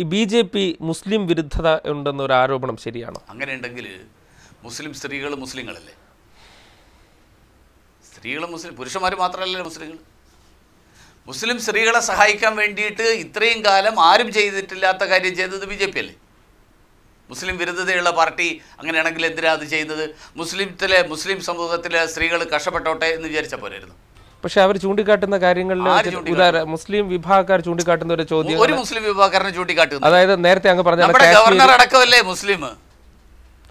ഈ B J P മുസ്ലിം വിരുദ്ധത ഉണ്ടെന്നൊരു ആരോപണം ശരിയാണോ അങ്ങനെയുണ്ടെങ്കിൽ മുസ്ലിം സ്ത്രീകൾ മുസ്ലിങ്ങളല്ലേ സ്ത്രീകൾ മുസ്ലിം പുരുഷന്മാർ മാത്രമല്ലല്ലോ മുസ്ലിങ്ങൾ മുസ്ലിം സ്ത്രീകളെ സഹായിക്കാൻ വേണ്ടിയിട്ട് ഇത്രയും കാലം ആരും ചെയ്തിട്ടില്ലാത്ത കാര്യം ചെയ്തത് ബി ജെ പി അല്ലേ മുസ്ലിം വിരുദ്ധതയുള്ള പാർട്ടി അങ്ങനെയാണെങ്കിൽ എന്തിനാണ് അത് ചെയ്യുന്നത് മുസ്ലിത്തിലെ മുസ്ലിം സമൂഹത്തിലെ സ്ത്രീകൾ കഷ്ടപ്പെട്ടോട്ടെ എന്ന് വിചാരിച്ച പോരായിരുന്നു പക്ഷെ അവർ ചൂണ്ടിക്കാട്ടുന്ന കാര്യങ്ങളിൽ മുസ്ലിം വിഭാഗക്കാർ ചൂണ്ടിക്കാട്ടുന്ന ഒരു ചോദ്യം ഒരു മുസ്ലിം വിഭാഗക്കാരനെ ചൂണ്ടിക്കാട്ടുന്നു അതായത് നേരത്തെ അങ്ങ് പറഞ്ഞ ഗവർണർ അടക്കമല്ലേ മുസ്ലിം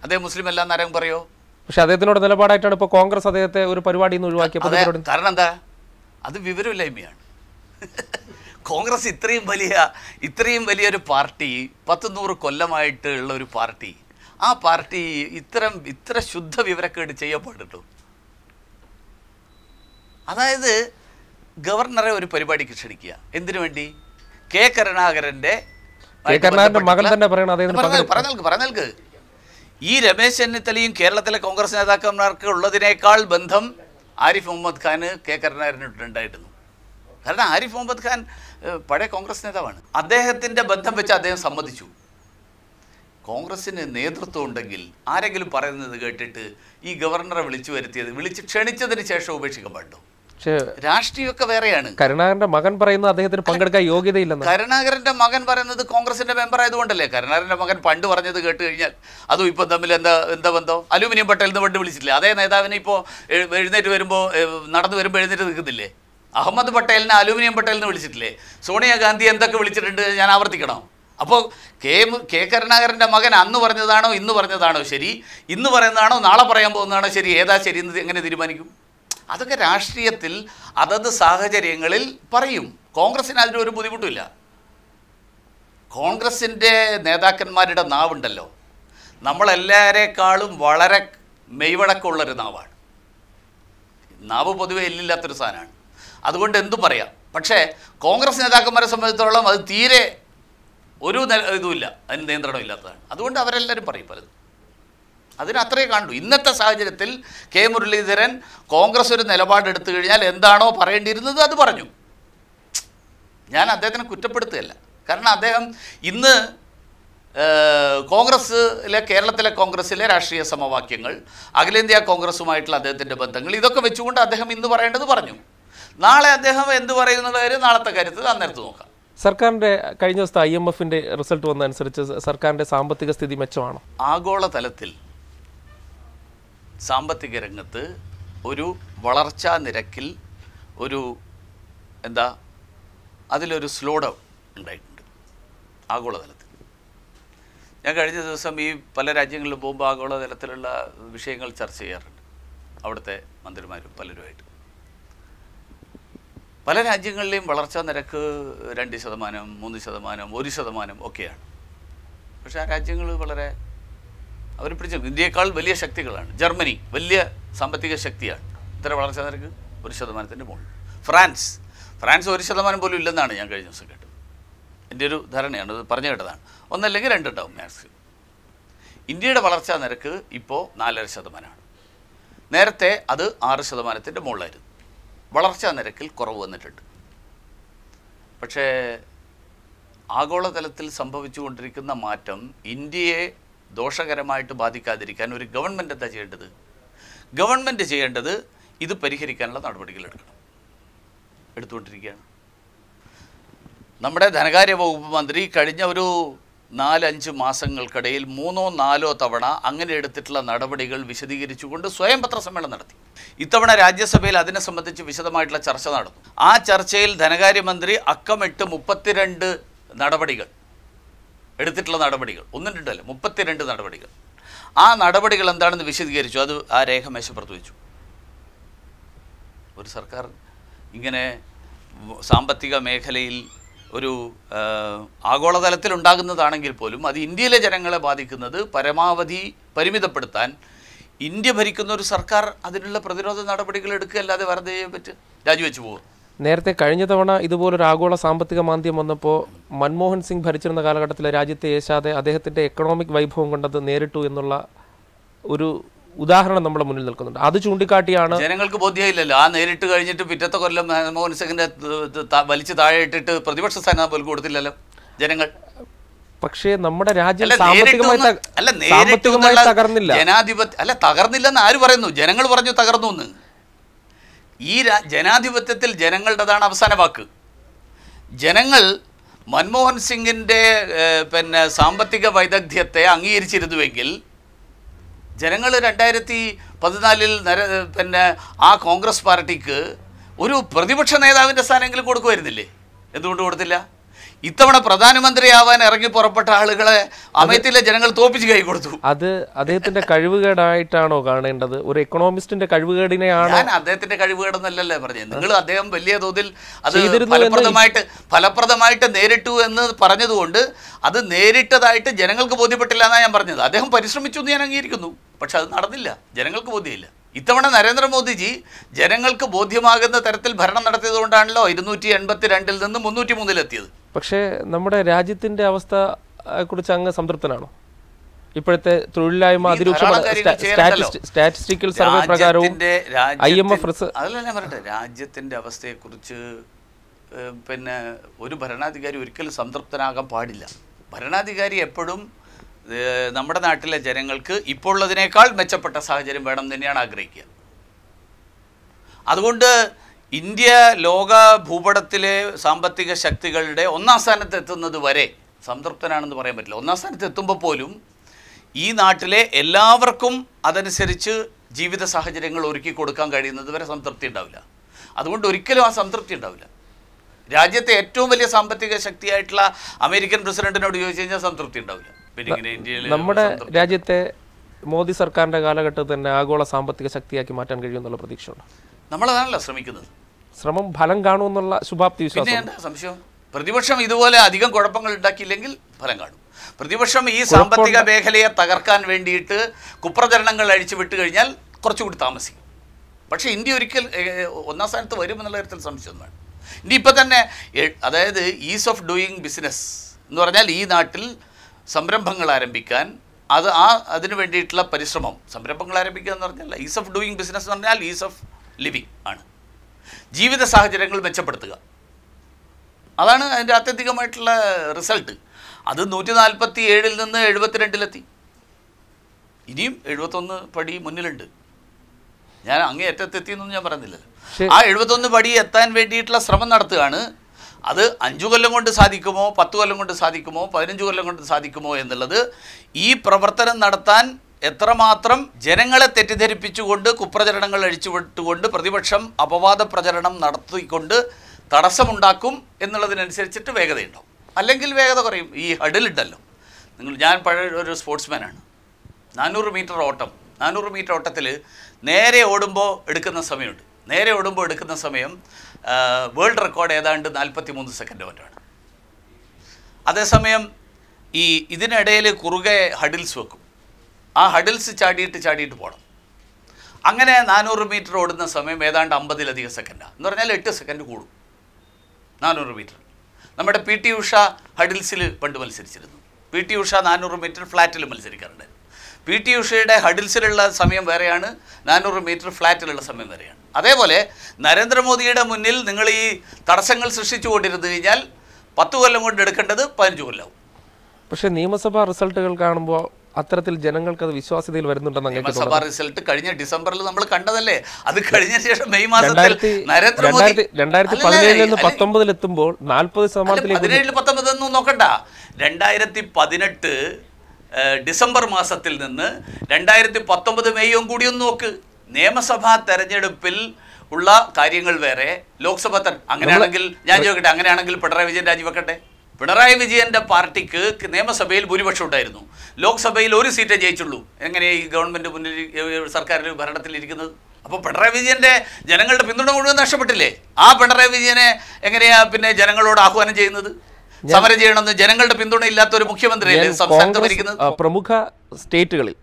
അതേ മുസ്ലിം പറയോ പക്ഷെ അദ്ദേഹത്തിനോട് നിലപാടായിട്ടാണ് ഇപ്പൊ കോൺഗ്രസ് അദ്ദേഹത്തെ ഒരു പരിപാടിയിൽ നിന്ന് ഒഴിവാക്കിയപ്പോൾ കാരണം എന്താ അത് വിവരമില്ലായ്മയാണ് കോൺഗ്രസ് ഇത്രയും വലിയ ഇത്രയും വലിയൊരു പാർട്ടി പത്ത് നൂറ് കൊല്ലമായിട്ടുള്ള ഒരു പാർട്ടി ആ പാർട്ടി ഇത്തരം ഇത്ര ശുദ്ധ വിവരക്കേട് ചെയ്യപ്പെട്ടിട്ടു അതായത് ഗവർണറെ ഒരു പരിപാടിക്ക് ക്ഷണിക്കുക എന്തിനു വേണ്ടി കെ കരുണാകരൻ്റെ മകൻ തന്നെ പറഞ്ഞൽക്ക് ഈ രമേശ് ചെന്നിത്തലയും കേരളത്തിലെ കോൺഗ്രസ് നേതാക്കന്മാർക്ക് ഉള്ളതിനേക്കാൾ ബന്ധം ആരിഫ് മുഹമ്മദ് ഖാന് കെ കരുണാകരനുണ്ടായിരുന്നു കാരണം ആരിഫ് മുഹമ്മദ് ഖാൻ പഴയ കോൺഗ്രസ് നേതാവാണ് അദ്ദേഹത്തിൻ്റെ ബന്ധം വെച്ച് അദ്ദേഹം സമ്മതിച്ചു കോൺഗ്രസ്സിന് നേതൃത്വം ഉണ്ടെങ്കിൽ ആരെങ്കിലും പറയുന്നത് കേട്ടിട്ട് ഈ ഗവർണറെ വിളിച്ചു വരുത്തിയത് വിളിച്ച് ക്ഷണിച്ചതിന് ശേഷം ഉപേക്ഷിക്കാൻ പാടുണ്ടോ രാഷ്ട്രീയമൊക്കെ വേറെയാണ് കരുണാകരന്റെ മകൻ പറയുന്നത് അദ്ദേഹത്തിന് പങ്കെടുക്കാൻ യോഗ്യതയില്ലെന്ന് കരുണാകരന്റെ മകൻ പറയുന്നത് കോൺഗ്രസിന്റെ മെമ്പർ ആയതുകൊണ്ടല്ലേ കരുണാകരന്റെ മകൻ പണ്ട് പറഞ്ഞത് കേട്ട് കഴിഞ്ഞാൽ അതും ഇപ്പം തമ്മിൽ എന്താ എന്താ ബന്ധം അലൂമിനിയം പട്ടേൽ പണ്ട് വിളിച്ചിട്ടില്ല അതേ നേതാവിനെ ഇപ്പോൾ എഴുന്നേറ്റ് വരുമ്പോൾ നടന്നു വരുമ്പോൾ എഴുന്നേറ്റ് നിൽക്കുന്നില്ലേ അഹമ്മദ് പട്ടേലിനെ അലൂമിനിയം പട്ടേൽ എന്ന് വിളിച്ചിട്ടില്ലേ സോണിയാഗാന്ധി എന്തൊക്കെ വിളിച്ചിട്ടുണ്ട് ഞാൻ ആവർത്തിക്കണം അപ്പോൾ കെ കെ കരുണാകരൻ്റെ മകൻ അന്ന് പറഞ്ഞതാണോ ഇന്ന് പറഞ്ഞതാണോ ശരി ഇന്ന് പറയുന്നതാണോ നാളെ പറയാൻ പോകുന്നതാണോ ശരി ഏതാ ശരി എന്ന് എങ്ങനെ തീരുമാനിക്കും അതൊക്കെ രാഷ്ട്രീയത്തിൽ അതത് സാഹചര്യങ്ങളിൽ പറയും കോൺഗ്രസ്സിന് അതിനൊരു ബുദ്ധിമുട്ടില്ല കോൺഗ്രസിൻ്റെ നേതാക്കന്മാരുടെ നാവുണ്ടല്ലോ നമ്മളെല്ലാവരെക്കാളും വളരെ മെയ്വഴക്കമുള്ളൊരു നാവാണ് നാവ് പൊതുവെ എല്ലില്ലാത്തൊരു സാധനമാണ് അതുകൊണ്ട് എന്തു പറയാം പക്ഷേ കോൺഗ്രസ് നേതാക്കന്മാരെ സംബന്ധിച്ചിടത്തോളം അത് തീരെ ഒരു ഇതുമില്ല അതിന് നിയന്ത്രണമില്ലാത്തതാണ് അതുകൊണ്ട് അവരെല്ലാവരും പറയും പലതും അതിന് അത്രയേ കണ്ടു ഇന്നത്തെ സാഹചര്യത്തിൽ കെ മുരളീധരൻ കോൺഗ്രസ് ഒരു നിലപാടെടുത്തു കഴിഞ്ഞാൽ എന്താണോ പറയേണ്ടിയിരുന്നത് അത് പറഞ്ഞു ഞാൻ അദ്ദേഹത്തിനെ കുറ്റപ്പെടുത്തുകയല്ല കാരണം അദ്ദേഹം ഇന്ന് കോൺഗ്രസ്സിലെ കേരളത്തിലെ കോൺഗ്രസ്സിലെ രാഷ്ട്രീയ സമവാക്യങ്ങൾ അഖിലേന്ത്യാ കോൺഗ്രസ്സുമായിട്ടുള്ള അദ്ദേഹത്തിൻ്റെ ബന്ധങ്ങൾ ഇതൊക്കെ വെച്ചുകൊണ്ട് അദ്ദേഹം ഇന്ന് പറയേണ്ടത് പറഞ്ഞു നാളെ അദ്ദേഹം എന്ത് പറയുന്നുള്ളവർ നാളത്തെ കാര്യത്തിൽ അന്നേരത്ത് നോക്കാം സർക്കാരിൻ്റെ കഴിഞ്ഞ ദിവസത്തെ ഐ എം എഫിൻ്റെ റിസൾട്ട് വന്നതനുസരിച്ച് സർക്കാരിൻ്റെ സാമ്പത്തിക സ്ഥിതി മെച്ചമാണോ ആഗോളതലത്തിൽ സാമ്പത്തിക രംഗത്ത് ഒരു വളർച്ചാ നിരക്കിൽ ഒരു എന്താ അതിലൊരു സ്ലോ ഡൗൺ ഉണ്ടായിട്ടുണ്ട് ആഗോളതലത്തിൽ ഞാൻ കഴിഞ്ഞ ദിവസം ഈ പല രാജ്യങ്ങളിൽ പോകുമ്പോൾ ആഗോളതലത്തിലുള്ള വിഷയങ്ങൾ ചർച്ച ചെയ്യാറുണ്ട് അവിടുത്തെ മന്ത്രിമാരും പലരുമായിട്ട് പല രാജ്യങ്ങളിലെയും വളർച്ചാ നിരക്ക് രണ്ട് ശതമാനം മൂന്ന് ശതമാനം ഒരു ശതമാനം ഒക്കെയാണ് പക്ഷേ ആ രാജ്യങ്ങൾ വളരെ അവരും പിടിച്ചു ഇന്ത്യയെക്കാൾ വലിയ ശക്തികളാണ് ജർമ്മനി വലിയ സാമ്പത്തിക ശക്തിയാണ് ഇത്ര വളർച്ച നിരക്ക് ഒരു ശതമാനത്തിൻ്റെ മുകളിൽ ഫ്രാൻസ് ഫ്രാൻസ് ഒരു ശതമാനം പോലും ഇല്ലെന്നാണ് ഞാൻ കഴിഞ്ഞ ദിവസം കേട്ടത് എൻ്റെ ഒരു ധാരണയാണ് അത് പറഞ്ഞു കേട്ടതാണ് ഒന്നല്ലെങ്കിൽ രണ്ടുണ്ടാവും മാക്സിമം ഇന്ത്യയുടെ വളർച്ചാ നിരക്ക് ഇപ്പോൾ നാലര ശതമാനമാണ് നേരത്തെ അത് ആറ് ശതമാനത്തിൻ്റെ മുകളിലായിരുന്നു വളർച്ചാ നിരക്കിൽ കുറവ് വന്നിട്ടുണ്ട് പക്ഷേ ആഗോളതലത്തിൽ സംഭവിച്ചുകൊണ്ടിരിക്കുന്ന മാറ്റം ഇന്ത്യയെ ദോഷകരമായിട്ട് ബാധിക്കാതിരിക്കാൻ ഒരു ഗവൺമെൻറ് എന്താ ചെയ്യേണ്ടത് ഗവൺമെൻറ് ചെയ്യേണ്ടത് ഇത് പരിഹരിക്കാനുള്ള നടപടികൾ എടുക്കണം എടുത്തുകൊണ്ടിരിക്കുകയാണ് നമ്മുടെ ധനകാര്യ വകുപ്പ് മന്ത്രി കഴിഞ്ഞ ഒരു നാലഞ്ച് മാസങ്ങൾക്കിടയിൽ മൂന്നോ നാലോ തവണ അങ്ങനെ എടുത്തിട്ടുള്ള നടപടികൾ വിശദീകരിച്ചുകൊണ്ട് സ്വയം പത്രസമ്മേളനം നടത്തി ഇത്തവണ രാജ്യസഭയിൽ അതിനെ സംബന്ധിച്ച് വിശദമായിട്ടുള്ള ചർച്ച നടന്നു ആ ചർച്ചയിൽ ധനകാര്യമന്ത്രി അക്കമിട്ട് മുപ്പത്തിരണ്ട് നടപടികൾ എടുത്തിട്ടുള്ള നടപടികൾ ഒന്നും രണ്ടല്ല മുപ്പത്തിരണ്ട് നടപടികൾ ആ നടപടികൾ എന്താണെന്ന് വിശദീകരിച്ചു അത് ആ രേഖ മേശപ്പുറത്ത് വെച്ചു ഒരു സർക്കാർ ഇങ്ങനെ സാമ്പത്തിക മേഖലയിൽ ഒരു ആഗോളതലത്തിൽ ഉണ്ടാകുന്നതാണെങ്കിൽ പോലും അത് ഇന്ത്യയിലെ ജനങ്ങളെ ബാധിക്കുന്നത് പരമാവധി പരിമിതപ്പെടുത്താൻ ഇന്ത്യ ഭരിക്കുന്ന ഒരു സർക്കാർ അതിനുള്ള പ്രതിരോധ നടപടികൾ എടുക്കുക അല്ലാതെ വെറുതെ പറ്റും രാജിവെച്ചു പോകും നേരത്തെ കഴിഞ്ഞ തവണ ഇതുപോലൊരു ആഗോള സാമ്പത്തിക മാന്ദ്യം വന്നപ്പോൾ മൻമോഹൻ സിംഗ് ഭരിച്ചിരുന്ന കാലഘട്ടത്തിൽ രാജ്യത്തെ ഏശാതെ അദ്ദേഹത്തിൻ്റെ എക്കണോമിക് വൈഭവം കൊണ്ടത് നേരിട്ടു എന്നുള്ള ഒരു ഉദാഹരണം നമ്മുടെ മുന്നിൽ നിൽക്കുന്നുണ്ട് അത് ചൂണ്ടിക്കാട്ടിയാണ് ജനങ്ങൾക്ക് ബോധ്യമായില്ലല്ലോ ആ നേരിട്ട് കഴിഞ്ഞിട്ട് പിറ്റത്തെ കൊല്ലം മൻമോഹൻ സിംഗിന്റെ വലിച്ചു താഴെ ഇട്ടിട്ട് പ്രതിപക്ഷ സ്ഥാനം പോലും കൊടുത്തില്ലല്ലോ ജനങ്ങൾ പക്ഷേ നമ്മുടെ രാജ്യം സാമ്പത്തികമായി തകർന്നില്ല ജനാധിപത്യം അല്ല തകർന്നില്ലെന്ന് ആര് പറയുന്നു ജനങ്ങൾ പറഞ്ഞു തകർന്നു എന്ന് ഈ ജനാധിപത്യത്തിൽ ജനങ്ങളുടേതാണ് അവസാന വാക്ക് ജനങ്ങൾ മൻമോഹൻ സിംഗിൻ്റെ പിന്നെ സാമ്പത്തിക വൈദഗ്ധ്യത്തെ അംഗീകരിച്ചിരുന്നുവെങ്കിൽ ജനങ്ങൾ രണ്ടായിരത്തി പതിനാലിൽ നര പിന്നെ ആ കോൺഗ്രസ് പാർട്ടിക്ക് ഒരു പ്രതിപക്ഷ നേതാവിൻ്റെ സ്ഥാനമെങ്കിലും കൊടുക്കുമായിരുന്നില്ലേ എന്തുകൊണ്ട് കൊടുത്തില്ല ഇത്തവണ പ്രധാനമന്ത്രിയാവാൻ ഇറങ്ങി പുറപ്പെട്ട ആളുകളെ അമേത്തിലെ ജനങ്ങൾ തോപ്പിച്ച് കൈ കൊടുത്തു അത് അദ്ദേഹത്തിന്റെ കഴിവുകേടായിട്ടാണോ കാണേണ്ടത് ഒരു എക്കണോമിസ്റ്റിന്റെ കഴിവുകേടിനെയാണ് ഞാൻ അദ്ദേഹത്തിന്റെ കഴിവുകേടെന്നല്ലേ പറഞ്ഞത് നിങ്ങൾ അദ്ദേഹം വലിയ തോതിൽ അത് ഫലപ്രദമായിട്ട് ഫലപ്രദമായിട്ട് നേരിട്ടു എന്ന് പറഞ്ഞതുകൊണ്ട് അത് നേരിട്ടതായിട്ട് ജനങ്ങൾക്ക് ബോധ്യപ്പെട്ടില്ല എന്നാണ് ഞാൻ പറഞ്ഞത് അദ്ദേഹം പരിശ്രമിച്ചു എന്ന് ഞാൻ അംഗീകരിക്കുന്നു പക്ഷെ അത് നടന്നില്ല ജനങ്ങൾക്ക് ബോധ്യമില്ല ഇത്തവണ നരേന്ദ്രമോദിജി ജനങ്ങൾക്ക് ബോധ്യമാകുന്ന തരത്തിൽ ഭരണം കൊണ്ടാണല്ലോ ഇരുന്നൂറ്റി എൺപത്തി രണ്ടിൽ നിന്ന് മുന്നൂറ്റി മൂന്നിലെത്തിയത് പക്ഷേ നമ്മുടെ രാജ്യത്തിൻ്റെ അവസ്ഥ കുറിച്ച് അങ്ങ് സംതൃപ്തനാണോ ഇപ്പോഴത്തെ തൊഴിലില്ലായ്മ അതിരൂക്ഷമാണ് സ്റ്റാറ്റിസ്റ്റിക്കൽ സർവേ പ്രകാരവും ഐ എം എഫ് അതല്ല രാജ്യത്തിന്റെ അവസ്ഥയെക്കുറിച്ച് പിന്നെ ഒരു ഭരണാധികാരി ഒരിക്കലും സംതൃപ്തനാകാൻ പാടില്ല ഭരണാധികാരി എപ്പോഴും നമ്മുടെ നാട്ടിലെ ജനങ്ങൾക്ക് ഇപ്പോൾ ഉള്ളതിനേക്കാൾ മെച്ചപ്പെട്ട സാഹചര്യം വേണം തന്നെയാണ് ആഗ്രഹിക്കുക അതുകൊണ്ട് ഇന്ത്യ ലോക ഭൂപടത്തിലെ സാമ്പത്തിക ശക്തികളുടെ ഒന്നാം സ്ഥാനത്ത് എത്തുന്നത് വരെ സംതൃപ്തനാണെന്ന് പറയാൻ പറ്റില്ല ഒന്നാം സ്ഥാനത്ത് എത്തുമ്പോൾ പോലും ഈ നാട്ടിലെ എല്ലാവർക്കും അതനുസരിച്ച് ജീവിത സാഹചര്യങ്ങൾ ഒരുക്കി കൊടുക്കാൻ കഴിയുന്നത് വരെ സംതൃപ്തി ഉണ്ടാവില്ല അതുകൊണ്ട് ഒരിക്കലും ആ സംതൃപ്തി ഉണ്ടാവില്ല രാജ്യത്തെ ഏറ്റവും വലിയ സാമ്പത്തിക ശക്തിയായിട്ടുള്ള അമേരിക്കൻ പ്രസിഡന്റിനോട് ചോദിച്ചു കഴിഞ്ഞാൽ സംതൃപ്തി ഉണ്ടാവില്ല പിന്നെ ഇന്ത്യയിൽ നമ്മുടെ രാജ്യത്തെ മോദി സർക്കാരിൻ്റെ കാലഘട്ടത്തിൽ തന്നെ ആഗോള സാമ്പത്തിക ശക്തിയാക്കി മാറ്റാൻ കഴിയുമെന്നുള്ള പ്രതീക്ഷയുണ്ട് നമ്മളതാണല്ലോ ശ്രമിക്കുന്നത് ശ്രമം ഫലം കാണുമെന്നുള്ള ശുഭാപ്തി വിശ്വാസം സംശയം പ്രതിപക്ഷം ഇതുപോലെ അധികം കുഴപ്പങ്ങൾ ഉണ്ടാക്കിയില്ലെങ്കിൽ ഫലം കാണും പ്രതിപക്ഷം ഈ സാമ്പത്തിക മേഖലയെ തകർക്കാൻ വേണ്ടിയിട്ട് കുപ്രചരണങ്ങൾ അഴിച്ചു വിട്ടു കഴിഞ്ഞാൽ കുറച്ചുകൂടി താമസിക്കും പക്ഷേ ഇന്ത്യ ഒരിക്കൽ ഒന്നാം സ്ഥാനത്ത് വരുമെന്നുള്ള കാര്യത്തിൽ വേണം ഇനി ഇപ്പം തന്നെ അതായത് ഈസ് ഓഫ് ഡൂയിങ് ബിസിനസ് എന്ന് പറഞ്ഞാൽ ഈ നാട്ടിൽ സംരംഭങ്ങൾ ആരംഭിക്കാൻ അത് ആ അതിന് വേണ്ടിയിട്ടുള്ള പരിശ്രമം സംരംഭങ്ങൾ ആരംഭിക്കുക എന്ന് പറഞ്ഞാൽ ഈസ് ഓഫ് ഡൂയിങ് ബിസിനസ് എന്ന് പറഞ്ഞാൽ ഈസ് ഓഫ് ലിവിങ് ആണ് ജീവിത സാഹചര്യങ്ങൾ മെച്ചപ്പെടുത്തുക അതാണ് അതിൻ്റെ ആത്യന്തികമായിട്ടുള്ള റിസൾട്ട് അത് നൂറ്റി നാൽപ്പത്തി ഏഴിൽ നിന്ന് എഴുപത്തിരണ്ടിലെത്തി ഇനിയും എഴുപത്തൊന്ന് പടി മുന്നിലുണ്ട് ഞാൻ അങ്ങേ എന്നൊന്നും ഞാൻ പറയുന്നില്ലല്ലോ ആ എഴുപത്തൊന്ന് പടി എത്താൻ വേണ്ടിയിട്ടുള്ള ശ്രമം നടത്തുകയാണ് അത് അഞ്ചു കൊല്ലം കൊണ്ട് സാധിക്കുമോ പത്ത് കൊല്ലം കൊണ്ട് സാധിക്കുമോ പതിനഞ്ച് കൊല്ലം കൊണ്ട് സാധിക്കുമോ എന്നുള്ളത് ഈ പ്രവർത്തനം നടത്താൻ എത്രമാത്രം ജനങ്ങളെ തെറ്റിദ്ധരിപ്പിച്ചുകൊണ്ട് കുപ്രചരണങ്ങൾ അഴിച്ചുവിട്ടുകൊണ്ട് പ്രതിപക്ഷം അപവാദ പ്രചരണം നടത്തിക്കൊണ്ട് തടസ്സമുണ്ടാക്കും എന്നുള്ളതിനനുസരിച്ചിട്ട് വേഗതയുണ്ടാവും അല്ലെങ്കിൽ വേഗത കുറയും ഈ ഹഡിലുണ്ടല്ലോ നിങ്ങൾ ഞാൻ പഴയ ഒരു സ്പോർട്സ്മാനാണ് നാനൂറ് മീറ്റർ ഓട്ടം നാനൂറ് മീറ്റർ ഓട്ടത്തിൽ നേരെ ഓടുമ്പോൾ എടുക്കുന്ന സമയമുണ്ട് നേരെ ഓടുമ്പോൾ എടുക്കുന്ന സമയം വേൾഡ് റെക്കോർഡ് ഏതാണ്ട് നാൽപ്പത്തി മൂന്ന് സെക്കൻഡ് കൊണ്ടാണ് അതേസമയം ഈ ഇതിനിടയിൽ കുറുകെ ഹഡിൽസ് വെക്കും ആ ഹഡിൽസ് ചാടിയിട്ട് ചാടിയിട്ട് പോകണം അങ്ങനെ നാനൂറ് മീറ്റർ ഓടുന്ന സമയം ഏതാണ്ട് അമ്പതിലധികം സെക്കൻഡാണ് എന്ന് പറഞ്ഞാൽ എട്ട് സെക്കൻഡ് കൂടും നാനൂറ് മീറ്റർ നമ്മുടെ പി ടി ഉഷ ഹഡിൽസിൽ പണ്ട് മത്സരിച്ചിരുന്നു പി ടി ഉഷ നാനൂറ് മീറ്റർ ഫ്ലാറ്റിൽ മത്സരിക്കാറുണ്ട് പി ടി ഉഷയുടെ ഹഡിൽസിലുള്ള സമയം വേറെയാണ് നാനൂറ് മീറ്റർ ഫ്ലാറ്റിലുള്ള സമയം വേറെയാണ് അതേപോലെ നരേന്ദ്രമോദിയുടെ മുന്നിൽ നിങ്ങൾ ഈ തടസ്സങ്ങൾ സൃഷ്ടിച്ചു കൊണ്ടിരുന്നു കഴിഞ്ഞാൽ പത്ത് കൊല്ലം കൊണ്ട് എടുക്കേണ്ടത് പതിനഞ്ച് കൊല്ലവും പക്ഷേ നിയമസഭാ റിസൾട്ടുകൾ കാണുമ്പോൾ അത്തരത്തിൽ ജനങ്ങൾക്ക് അത് വിശ്വാസ്യതയിൽ വരുന്നുണ്ടെന്ന് സഭാ റിസൾട്ട് കഴിഞ്ഞ ഡിസംബറിൽ നമ്മൾ കണ്ടതല്ലേ അത് കഴിഞ്ഞ ശേഷം മെയ് മാസത്തിൽ രണ്ടായിരത്തി പതിനേഴിൽ നിന്ന് പത്തൊമ്പതിൽ എത്തുമ്പോൾ നാൽപ്പത് ശതമാനത്തിലേക്ക് പതിനേഴിൽ പത്തൊമ്പതൊന്നും നോക്കണ്ട രണ്ടായിരത്തി പതിനെട്ട് ഡിസംബർ മാസത്തിൽ നിന്ന് രണ്ടായിരത്തി പത്തൊമ്പത് മെയ്യും കൂടി ഒന്ന് നോക്ക് നിയമസഭാ തെരഞ്ഞെടുപ്പിൽ ഉള്ള കാര്യങ്ങൾ വേറെ ലോക്സഭ അങ്ങനെയാണെങ്കിൽ ഞാൻ ചോദിക്കട്ടെ അങ്ങനെയാണെങ്കിൽ പിണറായി വിജയൻ രാജിവെക്കട്ടെ പിണറായി വിജയൻ്റെ പാർട്ടിക്ക് നിയമസഭയിൽ ഭൂരിപക്ഷം ഉണ്ടായിരുന്നു ലോക്സഭയിൽ ഒരു സീറ്റേ ജയിച്ചുള്ളൂ എങ്ങനെ ഈ ഗവൺമെൻറ് മുന്നിൽ സർക്കാരിൽ ഭരണത്തിലിരിക്കുന്നത് അപ്പോൾ പിണറായി വിജയൻ്റെ ജനങ്ങളുടെ പിന്തുണ മുഴുവൻ നഷ്ടപ്പെട്ടില്ലേ ആ പിണറായി വിജയനെ എങ്ങനെയാ പിന്നെ ജനങ്ങളോട് ആഹ്വാനം ചെയ്യുന്നത് സമരം ചെയ്യണമെന്ന് ജനങ്ങളുടെ പിന്തുണ ഇല്ലാത്ത ഒരു മുഖ്യമന്ത്രി സംസാരിക്കുന്നത് പ്രമുഖ സ്റ്റേറ്റുകളിൽ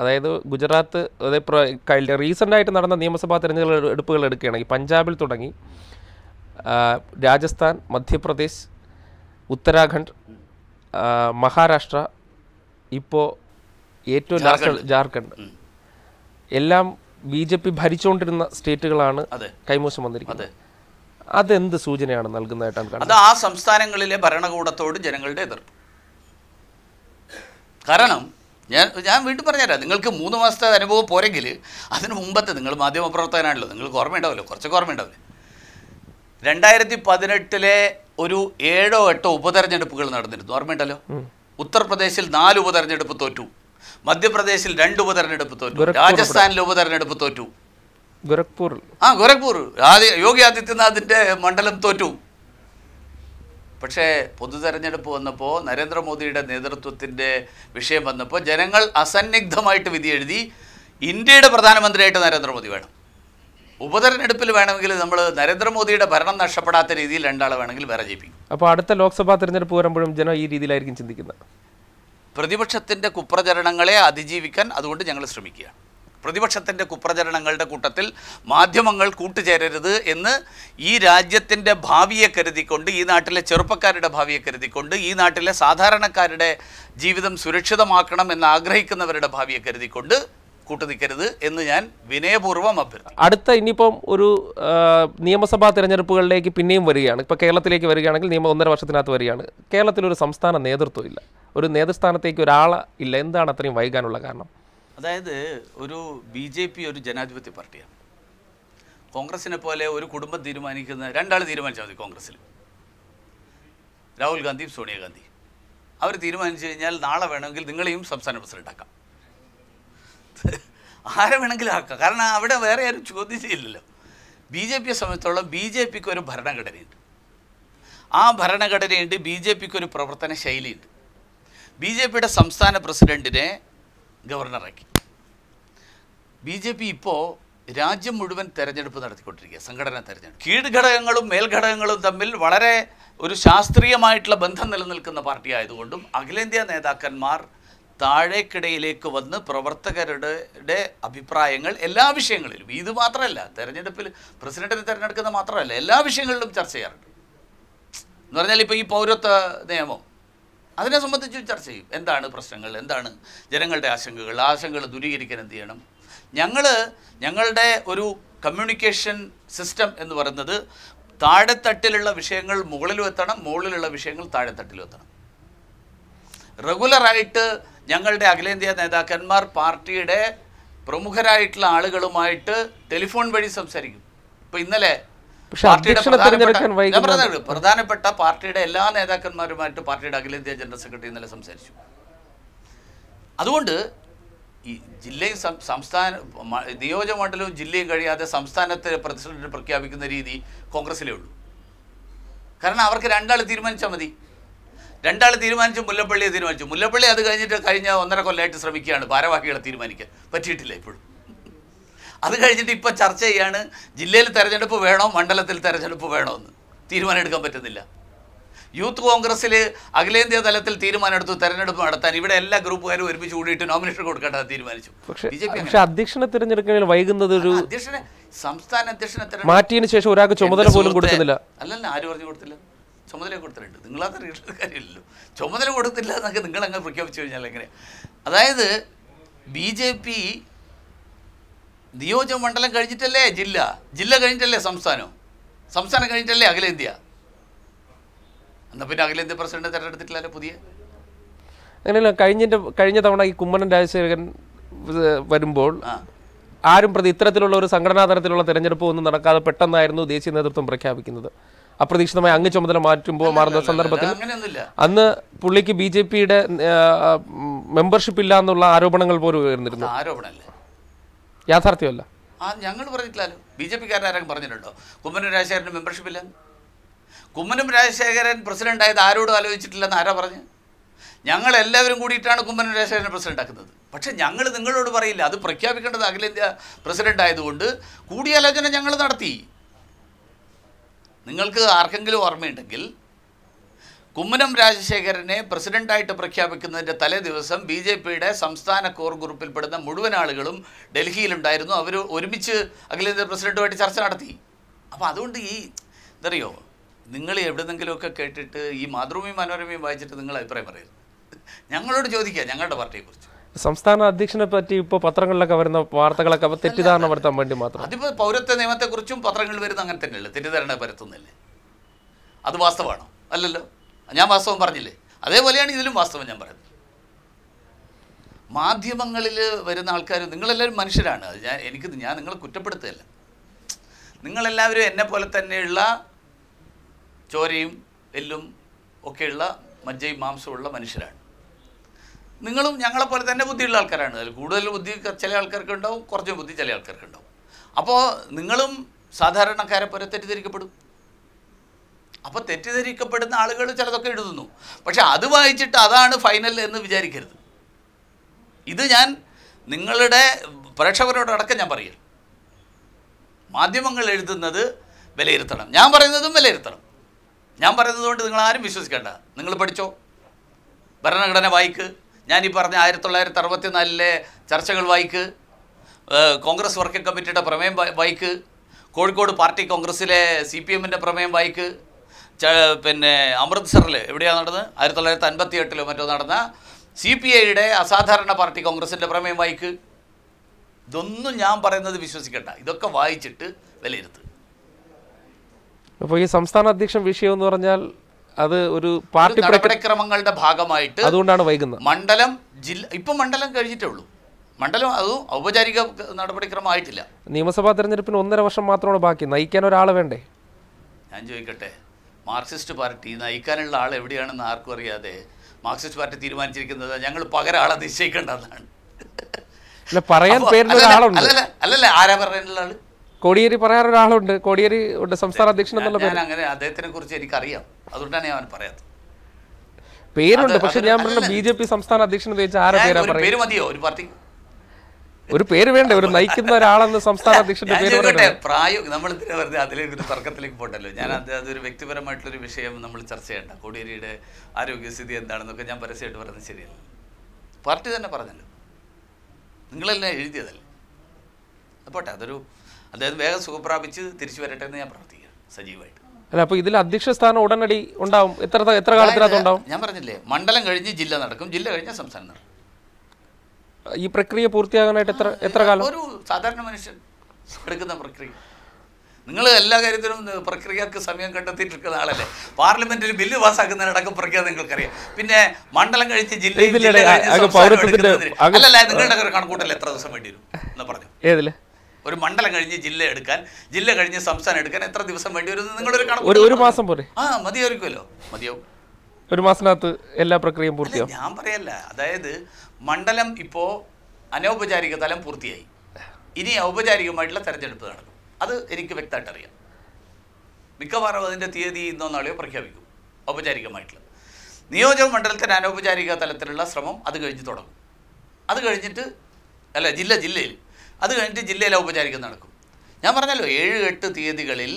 അതായത് ഗുജറാത്ത് അതായത് റീസെൻ്റ് ആയിട്ട് നടന്ന നിയമസഭാ തെരഞ്ഞെടുപ്പുകൾ എടുക്കുകയാണെങ്കിൽ പഞ്ചാബിൽ തുടങ്ങി രാജസ്ഥാൻ മധ്യപ്രദേശ് ഉത്തരാഖണ്ഡ് മഹാരാഷ്ട്ര ഇപ്പോൾ ഏറ്റവും ലാസ്റ്റ് ജാർഖണ്ഡ് എല്ലാം ബി ജെ പി ഭരിച്ചുകൊണ്ടിരുന്ന സ്റ്റേറ്റുകളാണ് കൈമോശം വന്നിരിക്കുന്നത് അതെന്ത് സൂചനയാണ് നൽകുന്നതായിട്ടാണ് കാണുന്നത് അത് ആ സംസ്ഥാനങ്ങളിലെ ഭരണകൂടത്തോട് ജനങ്ങളുടെ എതിർപ്പ് കാരണം ഞാൻ ഞാൻ വീണ്ടും പറഞ്ഞുതരാം നിങ്ങൾക്ക് മൂന്ന് മാസത്തെ അനുഭവം പോരെങ്കിൽ അതിന് മുമ്പത്തെ നിങ്ങൾ മാധ്യമപ്രവർത്തകനാണല്ലോ നിങ്ങൾക്ക് ഓർമ്മയുണ്ടാവില്ലോ കുറച്ചൊക്കെ ഓർമ്മയുണ്ടാവില്ലേ രണ്ടായിരത്തി പതിനെട്ടിലെ ഒരു ഏഴോ എട്ടോ ഉപതെരഞ്ഞെടുപ്പുകൾ നടന്നിരുന്നു ഓർമ്മയുണ്ടല്ലോ ഉത്തർപ്രദേശിൽ നാല് ഉപതെരഞ്ഞെടുപ്പ് തോറ്റു മധ്യപ്രദേശിൽ രണ്ട് ഉപതെരഞ്ഞെടുപ്പ് തോറ്റു രാജസ്ഥാനിൽ ഉപതെരഞ്ഞെടുപ്പ് തോറ്റു ഗോരഖ്പൂർ ആ ഗോരഖ്പൂർ യോഗി ആദിത്യനാഥിന്റെ മണ്ഡലം തോറ്റു പക്ഷേ പൊതുതെരഞ്ഞെടുപ്പ് വന്നപ്പോൾ നരേന്ദ്രമോദിയുടെ നേതൃത്വത്തിൻ്റെ വിഷയം വന്നപ്പോൾ ജനങ്ങൾ അസന്നിഗ്ധമായിട്ട് വിധി എഴുതി ഇന്ത്യയുടെ പ്രധാനമന്ത്രിയായിട്ട് നരേന്ദ്രമോദി വേണം ഉപതെരഞ്ഞെടുപ്പിൽ വേണമെങ്കിൽ നമ്മൾ നരേന്ദ്രമോദിയുടെ ഭരണം നഷ്ടപ്പെടാത്ത രീതിയിൽ രണ്ടാൾ വേണമെങ്കിൽ വേറെ ജയിപ്പിക്കും അപ്പോൾ അടുത്ത ലോക്സഭാ തെരഞ്ഞെടുപ്പ് വരുമ്പോഴും ജനം ഈ രീതിയിലായിരിക്കും ചിന്തിക്കുന്നത് പ്രതിപക്ഷത്തിൻ്റെ കുപ്രചരണങ്ങളെ അതിജീവിക്കാൻ അതുകൊണ്ട് ഞങ്ങൾ ശ്രമിക്കുക പ്രതിപക്ഷത്തിൻ്റെ കുപ്രചരണങ്ങളുടെ കൂട്ടത്തിൽ മാധ്യമങ്ങൾ കൂട്ടുചേരരുത് എന്ന് ഈ രാജ്യത്തിൻ്റെ ഭാവിയെ കരുതിക്കൊണ്ട് ഈ നാട്ടിലെ ചെറുപ്പക്കാരുടെ ഭാവിയെ കരുതിക്കൊണ്ട് ഈ നാട്ടിലെ സാധാരണക്കാരുടെ ജീവിതം സുരക്ഷിതമാക്കണം എന്ന് ആഗ്രഹിക്കുന്നവരുടെ ഭാവിയെ കരുതിക്കൊണ്ട് നിൽക്കരുത് എന്ന് ഞാൻ വിനയപൂർവ്വം അഭ്യർത്ഥിക്കും അടുത്ത ഇനിയിപ്പം ഒരു നിയമസഭാ തിരഞ്ഞെടുപ്പുകളിലേക്ക് പിന്നെയും വരികയാണ് ഇപ്പോൾ കേരളത്തിലേക്ക് വരികയാണെങ്കിൽ നിയമം ഒന്നര വർഷത്തിനകത്ത് വരികയാണ് കേരളത്തിൽ ഒരു സംസ്ഥാന നേതൃത്വം ഇല്ല ഒരു നേതൃസ്ഥാനത്തേക്ക് ഒരാൾ ഇല്ല എന്താണ് അത്രയും വൈകാനുള്ള കാരണം അതായത് ഒരു ബി ജെ പി ഒരു ജനാധിപത്യ പാർട്ടിയാണ് കോൺഗ്രസിനെ പോലെ ഒരു കുടുംബം തീരുമാനിക്കുന്ന രണ്ടാൾ തീരുമാനിച്ചാൽ മതി കോൺഗ്രസ്സിൽ രാഹുൽ ഗാന്ധിയും സോണിയാഗാന്ധി അവർ തീരുമാനിച്ചു കഴിഞ്ഞാൽ നാളെ വേണമെങ്കിൽ നിങ്ങളെയും സംസ്ഥാന ആക്കാം ആരെ വേണമെങ്കിലും ആക്കാം കാരണം അവിടെ വേറെ ആരും ചോദിച്ചില്ലല്ലോ ബി ജെ പിയെ സംബന്ധിച്ചോളം ബി ജെ പിക്ക് ഒരു ഭരണഘടനയുണ്ട് ആ ഭരണഘടനയുണ്ട് ബി ജെ പിക്ക് ഒരു പ്രവർത്തന ശൈലിയുണ്ട് ബി ജെ പിയുടെ സംസ്ഥാന പ്രസിഡൻറ്റിനെ ഗവർണറാക്കി ബി ജെ പി ഇപ്പോൾ രാജ്യം മുഴുവൻ തെരഞ്ഞെടുപ്പ് നടത്തിക്കൊണ്ടിരിക്കുക സംഘടനാ തെരഞ്ഞെടുപ്പ് കീഴ്ഘടകങ്ങളും മേൽഘടകങ്ങളും തമ്മിൽ വളരെ ഒരു ശാസ്ത്രീയമായിട്ടുള്ള ബന്ധം നിലനിൽക്കുന്ന പാർട്ടി ആയതുകൊണ്ടും അഖിലേന്ത്യാ നേതാക്കന്മാർ താഴേക്കിടയിലേക്ക് വന്ന് പ്രവർത്തകരുടെ അഭിപ്രായങ്ങൾ എല്ലാ വിഷയങ്ങളിലും ഇത് മാത്രമല്ല തെരഞ്ഞെടുപ്പിൽ പ്രസിഡന്റിനെ തിരഞ്ഞെടുക്കുന്ന മാത്രമല്ല എല്ലാ വിഷയങ്ങളിലും ചർച്ച ചെയ്യാറുണ്ട് എന്ന് പറഞ്ഞാൽ ഇപ്പോൾ ഈ പൗരത്വ നിയമം അതിനെ സംബന്ധിച്ച് ചർച്ച ചെയ്യും എന്താണ് പ്രശ്നങ്ങൾ എന്താണ് ജനങ്ങളുടെ ആശങ്കകൾ ആശങ്കകൾ ദൂരീകരിക്കാൻ എന്ത് ചെയ്യണം ഞങ്ങൾ ഞങ്ങളുടെ ഒരു കമ്മ്യൂണിക്കേഷൻ സിസ്റ്റം എന്ന് പറയുന്നത് താഴെത്തട്ടിലുള്ള വിഷയങ്ങൾ മുകളിലും എത്തണം മുകളിലുള്ള വിഷയങ്ങൾ താഴെത്തട്ടിലും എത്തണം റെഗുലറായിട്ട് ഞങ്ങളുടെ അഖിലേന്ത്യാ നേതാക്കന്മാർ പാർട്ടിയുടെ പ്രമുഖരായിട്ടുള്ള ആളുകളുമായിട്ട് ടെലിഫോൺ വഴി സംസാരിക്കും ഇപ്പം ഇന്നലെ പാർട്ടിയുടെ പ്രധാനപ്പെട്ട പാർട്ടിയുടെ എല്ലാ നേതാക്കന്മാരുമായിട്ട് പാർട്ടിയുടെ അഖിലേന്ത്യാ ജനറൽ സെക്രട്ടറി ഇന്നലെ സംസാരിച്ചു അതുകൊണ്ട് ഈ ജില്ലയും സംസ്ഥാന മണ്ഡലവും ജില്ലയും കഴിയാതെ സംസ്ഥാനത്തെ പ്രസിഡന്റ് പ്രഖ്യാപിക്കുന്ന രീതി കോൺഗ്രസിലേ ഉള്ളൂ കാരണം അവർക്ക് രണ്ടാൾ തീരുമാനിച്ചാൽ മതി രണ്ടാൾ തീരുമാനിച്ചു മുല്ലപ്പള്ളിയെ തീരുമാനിച്ചു മുല്ലപ്പള്ളി അത് കഴിഞ്ഞിട്ട് കഴിഞ്ഞ ഒന്നര കൊല്ലമായിട്ട് ശ്രമിക്കുകയാണ് ഭാരവാഹികളെ തീരുമാനിക്കാൻ പറ്റിയിട്ടില്ല ഇപ്പോഴും അത് കഴിഞ്ഞിട്ട് ഇപ്പോൾ ചർച്ച ചെയ്യാണ് ജില്ലയിൽ തെരഞ്ഞെടുപ്പ് വേണോ മണ്ഡലത്തിൽ തെരഞ്ഞെടുപ്പ് വേണോ എന്ന് തീരുമാനമെടുക്കാൻ പറ്റുന്നില്ല യൂത്ത് കോൺഗ്രസ്സിൽ അഖിലേന്ത്യാ തലത്തിൽ തീരുമാനമെടുത്തു തെരഞ്ഞെടുപ്പ് നടത്താൻ ഇവിടെ എല്ലാ ഗ്രൂപ്പുകാരും ഒരുമിച്ച് കൂടിയിട്ട് നോമിനേഷൻ കൊടുക്കേണ്ടത് തീരുമാനിച്ചു പക്ഷേ അധ്യക്ഷനെ തിരഞ്ഞെടുക്കുന്നതിൽ വൈകുന്നത് ഒരു അധ്യക്ഷനെ സംസ്ഥാന അധ്യക്ഷനെ മാറ്റിയതിനു ശേഷം ഒരാൾക്ക് ചുമതല പോലും കൊടുക്കുന്നില്ല അല്ലല്ല ആര് പറഞ്ഞു കൊടുത്തില്ല ചുമതല കൊടുത്തിട്ടുണ്ട് നിങ്ങളത് അറിയേണ്ട കാര്യമില്ലല്ലോ ചുമതല കൊടുത്തില്ല എന്നൊക്കെ നിങ്ങളങ്ങ് പ്രഖ്യാപിച്ചു കഴിഞ്ഞാൽ എങ്ങനെ അതായത് ബി ജെ പി നിയോജക മണ്ഡലം കഴിഞ്ഞിട്ടല്ലേ ജില്ല ജില്ല കഴിഞ്ഞിട്ടല്ലേ സംസ്ഥാനം സംസ്ഥാനം കഴിഞ്ഞിട്ടല്ലേ അഖിലേന്ത്യ എന്നാൽ പിന്നെ അഖിലേന്ത്യ പ്രസിഡന്റ് തെരഞ്ഞെടുത്തിട്ടില്ലല്ലോ പുതിയ അങ്ങനെയല്ല കഴിഞ്ഞ കഴിഞ്ഞ തവണ ഈ കുമ്മനം രാജശേഖരൻ വരുമ്പോൾ ആരും പ്രതി ഇത്തരത്തിലുള്ള ഒരു സംഘടനാ തലത്തിലുള്ള തെരഞ്ഞെടുപ്പ് ഒന്നും നടക്കാതെ പെട്ടെന്നായിരുന്നു ദേശീയ നേതൃത്വം പ്രഖ്യാപിക്കുന്നത് അപ്രതീക്ഷിതമായി അങ്ങ് ചുമതല മാറ്റുമ്പോൾ മാറുന്ന സന്ദർഭത്തിൽ അന്ന് പുള്ളിക്ക് ബി ജെ പിയുടെ മെമ്പർഷിപ്പ് ഇല്ല എന്നുള്ള ആരോപണങ്ങൾ പോലും ഉയർന്നിരുന്നു യാഥാർത്ഥ്യമല്ല ആ ഞങ്ങൾ പറഞ്ഞിട്ടില്ലല്ലോ ബി ജെ പിക്കാരാരും പറഞ്ഞിട്ടുണ്ടോ കുമ്മനം രാജശേഖരൻ്റെ മെമ്പർഷിപ്പ് ഇല്ല കുമ്മനം രാജശേഖരൻ പ്രസിഡന്റ് ആയത് ആരോടും ആലോചിച്ചിട്ടില്ലെന്ന് ആരാ പറഞ്ഞു ഞങ്ങൾ എല്ലാവരും കൂടിയിട്ടാണ് കുമ്മനം രാജശേഖരൻ പ്രസിഡന്റ് ആക്കുന്നത് പക്ഷെ ഞങ്ങൾ നിങ്ങളോട് പറയില്ല അത് പ്രഖ്യാപിക്കേണ്ടത് അഖിലേന്ത്യാ പ്രസിഡന്റ് ആയതുകൊണ്ട് കൂടിയാലോചന ഞങ്ങൾ നടത്തി നിങ്ങൾക്ക് ആർക്കെങ്കിലും ഓർമ്മയുണ്ടെങ്കിൽ കുമ്മനം രാജശേഖരനെ പ്രസിഡന്റായിട്ട് പ്രഖ്യാപിക്കുന്നതിൻ്റെ തലേ ദിവസം ബി ജെ പിയുടെ സംസ്ഥാന കോർ ഗ്രൂപ്പിൽപ്പെടുന്ന മുഴുവൻ ആളുകളും ഡൽഹിയിലുണ്ടായിരുന്നു അവർ ഒരുമിച്ച് അഖിലേന്ത്യാ പ്രസിഡന്റുമായിട്ട് ചർച്ച നടത്തി അപ്പോൾ അതുകൊണ്ട് ഈ എന്തറിയോ നിങ്ങൾ എവിടെന്നെങ്കിലുമൊക്കെ കേട്ടിട്ട് ഈ മാതൃഭൂമി മനോരമയും വായിച്ചിട്ട് നിങ്ങൾ അഭിപ്രായം പറയുന്നു ഞങ്ങളോട് ചോദിക്കുക ഞങ്ങളുടെ പാർട്ടിയെക്കുറിച്ച് സംസ്ഥാന അധ്യക്ഷനെ പറ്റി ഇപ്പോൾ പത്രങ്ങളിലൊക്കെ വരുന്ന വാർത്തകളൊക്കെ തെറ്റിദ്ധാരണ വരുത്താൻ വേണ്ടി മാത്രം അതിപ്പോൾ പൗരത്വ നിയമത്തെക്കുറിച്ചും പത്രങ്ങൾ വരുന്ന അങ്ങനെ തന്നെയല്ലേ തെറ്റിദ്ധാരണ പരത്തുന്നില്ലേ അത് വാസ്തവമാണ് അല്ലല്ലോ ഞാൻ വാസ്തവം പറഞ്ഞില്ലേ അതേപോലെയാണ് ഇതിലും വാസ്തവം ഞാൻ പറയുന്നത് മാധ്യമങ്ങളിൽ വരുന്ന ആൾക്കാർ നിങ്ങളെല്ലാവരും മനുഷ്യരാണ് ഞാൻ എനിക്ക് ഞാൻ നിങ്ങളെ കുറ്റപ്പെടുത്തുകയല്ല നിങ്ങളെല്ലാവരും എന്നെ പോലെ തന്നെയുള്ള ചോരയും എല്ലും ഒക്കെയുള്ള മജ്ജയും ഉള്ള മനുഷ്യരാണ് നിങ്ങളും ഞങ്ങളെപ്പോലെ തന്നെ ബുദ്ധിയുള്ള ആൾക്കാരാണ് അതിൽ കൂടുതൽ ബുദ്ധി ചില ആൾക്കാർക്ക് ഉണ്ടാവും കുറച്ച് ബുദ്ധി ചില ആൾക്കാർക്ക് ഉണ്ടാവും അപ്പോൾ നിങ്ങളും സാധാരണക്കാരെ പോലെ തെറ്റിദ്ധരിക്കപ്പെടും അപ്പോൾ തെറ്റിദ്ധരിക്കപ്പെടുന്ന ആളുകൾ ചിലതൊക്കെ എഴുതുന്നു പക്ഷെ അത് വായിച്ചിട്ട് അതാണ് ഫൈനൽ എന്ന് വിചാരിക്കരുത് ഇത് ഞാൻ നിങ്ങളുടെ പ്രേക്ഷകരോടടക്കം ഞാൻ പറയും മാധ്യമങ്ങൾ എഴുതുന്നത് വിലയിരുത്തണം ഞാൻ പറയുന്നതും വിലയിരുത്തണം ഞാൻ പറയുന്നത് കൊണ്ട് നിങ്ങൾ ആരും വിശ്വസിക്കേണ്ട നിങ്ങൾ പഠിച്ചോ ഭരണഘടന വായിക്ക് ഞാൻ ഈ പറഞ്ഞ ആയിരത്തി തൊള്ളായിരത്തി അറുപത്തിനാലിലെ ചർച്ചകൾ വായിക്ക് കോൺഗ്രസ് വർക്കിംഗ് കമ്മിറ്റിയുടെ പ്രമേയം വായിക്ക് കോഴിക്കോട് പാർട്ടി കോൺഗ്രസ്സിലെ സി പി എമ്മിൻ്റെ പ്രമേയം വായിക്ക് പിന്നെ അമൃത്സറിൽ എവിടെയാണ് നടന്നത് ആയിരത്തി തൊള്ളായിരത്തി അൻപത്തി എട്ടിലോ മറ്റോ നടന്ന സി പി ഐയുടെ അസാധാരണ പാർട്ടി കോൺഗ്രസിൻ്റെ പ്രമേയം വായിക്ക് ഇതൊന്നും ഞാൻ പറയുന്നത് വിശ്വസിക്കണ്ട ഇതൊക്കെ വായിച്ചിട്ട് വിലയിരുത്ത് അപ്പോൾ ഈ സംസ്ഥാന അധ്യക്ഷൻ വിഷയം എന്ന് പറഞ്ഞാൽ അത് ഒരു പാർട്ടി നടപടിക്രമങ്ങളുടെ ഭാഗമായിട്ട് അതുകൊണ്ടാണ് വൈകുന്നത് മണ്ഡലം ജില്ല ഇപ്പൊ മണ്ഡലം കഴിഞ്ഞിട്ടേ ഉള്ളൂ മണ്ഡലം അത് ഔപചാരിക നടപടിക്രമമായിട്ടില്ല നിയമസഭാ തെരഞ്ഞെടുപ്പിന് ഒന്നര വർഷം മാത്രമാണ് ബാക്കി നയിക്കാൻ ഒരാൾ വേണ്ടേ ഞാൻ ചോദിക്കട്ടെ മാർക്സിസ്റ്റ് പാർട്ടി നയിക്കാനുള്ള ആൾ എവിടെയാണെന്ന് ആർക്കും അറിയാതെ മാർക്സിസ്റ്റ് പാർട്ടി തീരുമാനിച്ചിരിക്കുന്നത് ഞങ്ങൾ പകരം ആളെ നിശ്ചയിക്കേണ്ടതാണ് പറയാൻ ആളുണ്ട് അല്ലല്ല അല്ലല്ല ആരാ പറയാനുള്ള ആള് കോടിയേരി പറയാറ് ഒരാളുണ്ട് കോടിയേരി സംസ്ഥാന അധ്യക്ഷൻ എന്നുള്ള പേര് അങ്ങനെ അദ്ദേഹത്തിനെ കുറിച്ച് എനിക്കറിയാം അതുകൊണ്ടാണ് ഞാൻ പറയാത്തത് പേരുണ്ട് പക്ഷെ ഞാൻ പറഞ്ഞ ബി ജെ പി സംസ്ഥാന അധ്യക്ഷൻ ഒരു പാർട്ടി ഒരു പേര് വേണ്ടേ ഒരു നയിക്കുന്ന ഒരാളെന്ന് സംസ്ഥാന അധ്യക്ഷൻ പേര് പ്രായോഗിക നമ്മൾ വെറുതെ അതിലേക്ക് ഒരു തർക്കത്തിലേക്ക് പോട്ടല്ലോ ഞാൻ അത് അതൊരു വ്യക്തിപരമായിട്ടുള്ളൊരു വിഷയം നമ്മൾ ചർച്ച ചെയ്യണ്ട കോടിയേരിയുടെ ആരോഗ്യസ്ഥിതി എന്താണെന്നൊക്കെ ഞാൻ പരസ്യമായിട്ട് പറയുന്നത് ശരിയല്ല പാർട്ടി തന്നെ പറഞ്ഞല്ലോ നിങ്ങളെല്ലാം എഴുതിയതല്ലേ പോട്ടെ അതൊരു അദ്ദേഹം വേഗം സുഖപ്രാപിച്ച് തിരിച്ചു വരട്ടെ എന്ന് ഞാൻ പ്രാർത്ഥിക്കുകയാണ് സജീവമായിട്ട് അല്ല അപ്പോൾ ഇതിൽ അധ്യക്ഷ സ്ഥാനം ഉടനടി ഉണ്ടാവും എത്ര എത്ര കാലത്തിനകത്ത് ഉണ്ടാവും ഞാൻ പറഞ്ഞില്ലേ മണ്ഡലം കഴിഞ്ഞ് ജില്ല നടക്കും ജില്ല കഴിഞ്ഞ സംസ്ഥാനം നടക്കും ഈ പ്രക്രിയ പൂർത്തിയാകാനായിട്ട് എത്ര എത്ര കാലം ഒരു സാധാരണ മനുഷ്യൻ എടുക്കുന്ന പ്രക്രിയ നിങ്ങൾ എല്ലാ കാര്യത്തിനും പ്രക്രിയക്ക് സമയം കണ്ടെത്തിയിട്ടിരിക്കുന്ന ആളല്ലേ പാർലമെന്റിൽ ബില്ല് പാസ്സാക്കുന്നതിനടക്കം പ്രക്രിയ നിങ്ങൾക്കറിയാം പിന്നെ മണ്ഡലം കഴിച്ച് ജില്ലയിൽ അല്ലല്ല നിങ്ങളുടെ കണക്കൂട്ടല്ലേ എത്ര ദിവസം വേണ്ടി വരും എന്ന് പറഞ്ഞു ഏതില്ലേ ഒരു മണ്ഡലം കഴിഞ്ഞ് ജില്ല എടുക്കാൻ ജില്ല കഴിഞ്ഞ് സംസ്ഥാനം എടുക്കാൻ എത്ര ദിവസം വേണ്ടി വരും നിങ്ങളൊരു കണക്ക് ഒരു മാസം പോലെ ആ മതിയായിരിക്കുമല്ലോ മതിയാവും ഒരു മാസത്തിനകത്ത് എല്ലാ പ്രക്രിയയും പൂർത്തിയാവും ഞാൻ പറയല്ല അതായത് മണ്ഡലം ഇപ്പോൾ അനൗപചാരിക തലം പൂർത്തിയായി ഇനി ഔപചാരികമായിട്ടുള്ള തെരഞ്ഞെടുപ്പ് നടക്കും അത് എനിക്ക് വ്യക്തമായിട്ട് അറിയാം മിക്കവാറും അതിൻ്റെ തീയതി ഇന്നോ നാളെയോ പ്രഖ്യാപിക്കും ഔപചാരികമായിട്ടുള്ള നിയോജക മണ്ഡലത്തിൻ്റെ അനൗപചാരിക തലത്തിലുള്ള ശ്രമം അത് കഴിഞ്ഞ് തുടങ്ങും അത് കഴിഞ്ഞിട്ട് അല്ല ജില്ല ജില്ലയിൽ അത് കഴിഞ്ഞിട്ട് ജില്ലയിൽ ഔപചാരികം നടക്കും ഞാൻ പറഞ്ഞല്ലോ ഏഴ് എട്ട് തീയതികളിൽ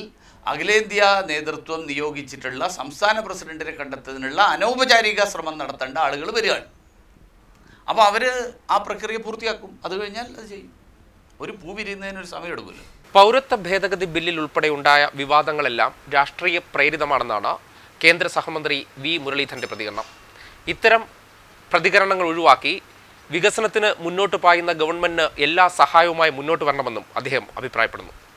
അഖിലേന്ത്യാ നേതൃത്വം നിയോഗിച്ചിട്ടുള്ള സംസ്ഥാന പ്രസിഡന്റിനെ കണ്ടെത്തുന്നതിനുള്ള അനൗപചാരിക ശ്രമം നടത്തേണ്ട ആളുകൾ വരികയാണ് അപ്പോൾ അവർ ആ പ്രക്രിയ പൂർത്തിയാക്കും അത് കഴിഞ്ഞാൽ അത് ചെയ്യും ഒരു പൂ വിരിയുന്നതിനൊരു സമയം എടുക്കില്ല പൗരത്വ ഭേദഗതി ബില്ലിൽ ഉൾപ്പെടെ ഉണ്ടായ വിവാദങ്ങളെല്ലാം രാഷ്ട്രീയ പ്രേരിതമാണെന്നാണ് കേന്ദ്ര സഹമന്ത്രി വി മുരളീധരൻ്റെ പ്രതികരണം ഇത്തരം പ്രതികരണങ്ങൾ ഒഴിവാക്കി വികസനത്തിന് മുന്നോട്ട് പായുന്ന ഗവൺമെന്റിന് എല്ലാ സഹായവുമായി മുന്നോട്ട് വരണമെന്നും അദ്ദേഹം അഭിപ്രായപ്പെടുന്നു